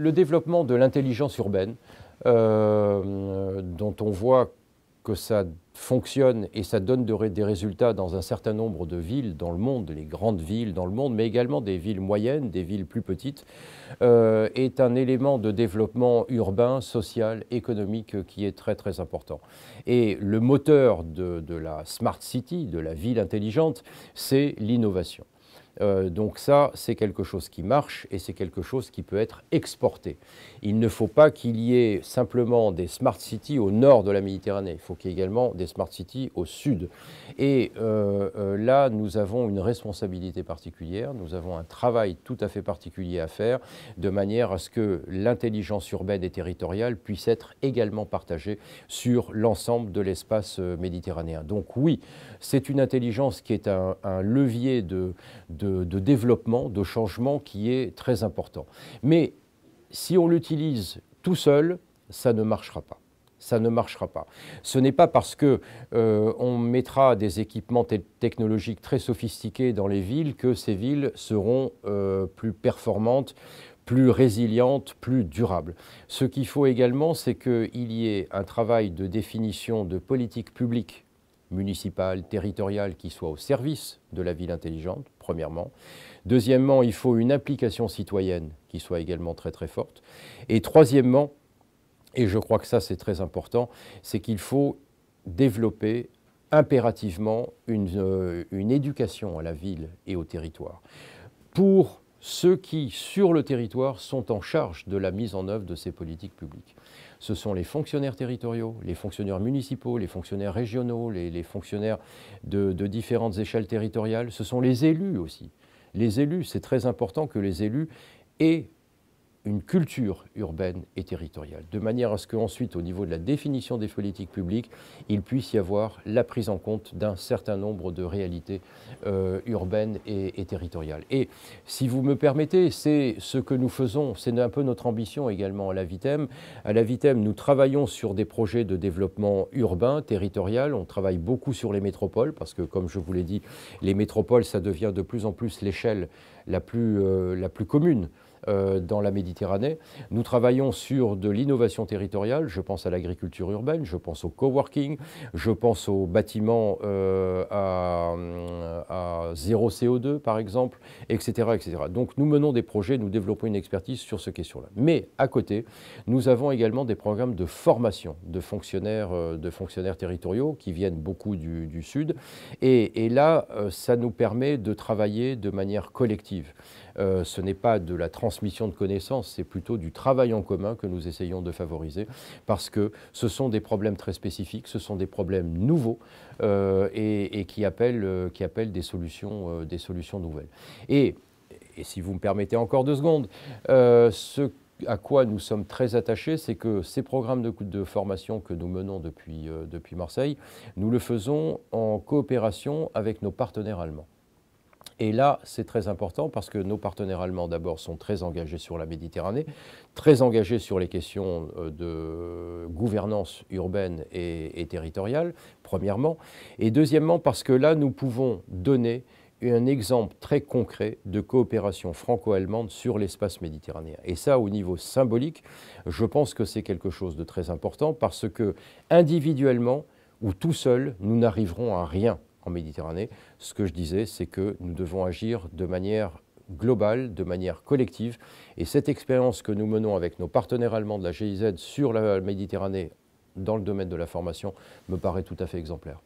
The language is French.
Le développement de l'intelligence urbaine, euh, dont on voit que ça fonctionne et ça donne des résultats dans un certain nombre de villes dans le monde, les grandes villes dans le monde, mais également des villes moyennes, des villes plus petites, euh, est un élément de développement urbain, social, économique euh, qui est très très important. Et le moteur de la smart city, de la ville intelligente, c'est l'innovation. Euh, donc ça, c'est quelque chose qui marche et c'est quelque chose qui peut être exporté. Il ne faut pas qu'il y ait simplement des smart cities au nord de la Méditerranée, il faut qu'il y ait également des smart cities au sud. Et euh, euh, là, nous avons une responsabilité particulière, nous avons un travail tout à fait particulier à faire, de manière à ce que l'intelligence urbaine et territoriale puisse être également partagée sur l'ensemble de l'espace méditerranéen. Donc oui, c'est une intelligence qui est un, un levier de, de de, développement, de changement qui est très important. Mais si on l'utilise tout seul, ça ne marchera pas ça ne marchera pas. Ce n'est pas parce que euh, on mettra des équipements technologiques très sophistiqués dans les villes que ces villes seront euh, plus performantes, plus résilientes, plus durables. Ce qu'il faut également, c'est qu'il y ait un travail de définition de politique publique municipales, territoriales, qui soit au service de la ville intelligente, premièrement. Deuxièmement, il faut une implication citoyenne qui soit également très très forte. Et troisièmement, et je crois que ça c'est très important, c'est qu'il faut développer impérativement une, euh, une éducation à la ville et au territoire. Pour ceux qui, sur le territoire, sont en charge de la mise en œuvre de ces politiques publiques. Ce sont les fonctionnaires territoriaux, les fonctionnaires municipaux, les fonctionnaires régionaux, les, fonctionnaires de, de différentes échelles territoriales, ce sont les élus aussi. Les élus, c'est très important que les élus aient une culture urbaine et territoriale, de manière à ce qu'ensuite, au niveau de la définition des politiques publiques, il puisse y avoir la prise en compte d'un certain nombre de réalités euh, urbaines et, et, territoriales. Et si vous me permettez, c'est ce que nous faisons, c'est un peu notre ambition également à la Vitem. À la Vitem, nous travaillons sur des projets de développement urbain, territorial, on travaille beaucoup sur les métropoles, parce que comme je vous l'ai dit, les métropoles, ça devient de plus en plus l'échelle la plus, euh, la plus commune euh, dans la Méditerranée. Nous travaillons sur de l'innovation territoriale, je pense à l'agriculture urbaine, je pense au coworking, je pense aux bâtiments euh, à, zéro CO2 par exemple, etc., etc. Donc nous menons des projets, nous développons une expertise sur ces questions-là. Mais à côté, nous avons également des programmes de formation de fonctionnaires, de fonctionnaires territoriaux qui viennent beaucoup du, Sud. et là, ça nous permet de travailler de manière collective. Euh, ce n'est pas de la transmission de connaissances, c'est plutôt du travail en commun que nous essayons de favoriser, parce que ce sont des problèmes très spécifiques, ce sont des problèmes nouveaux euh, et, euh, qui, appellent, des solutions, nouvelles. Et, si vous me permettez encore deux secondes, ce à quoi nous sommes très attachés, c'est que ces programmes de, de, formation que nous menons depuis Marseille, nous le faisons en coopération avec nos partenaires allemands. Et là, c'est très important parce que nos partenaires allemands, d'abord, sont très engagés sur la Méditerranée, très engagés sur les questions euh, de gouvernance urbaine et, territoriale, premièrement. Et deuxièmement, parce que là, nous pouvons donner un exemple très concret de coopération franco-allemande sur l'espace méditerranéen. Et ça, au niveau symbolique, je pense que c'est quelque chose de très important parce que individuellement ou tout seul, nous n'arriverons à rien en Méditerranée. Ce que je disais, c'est que nous devons agir de manière globale, de manière collective. Et cette expérience que nous menons avec nos partenaires allemands de la GIZ sur la Méditerranée dans le domaine de la formation me paraît tout à fait exemplaire.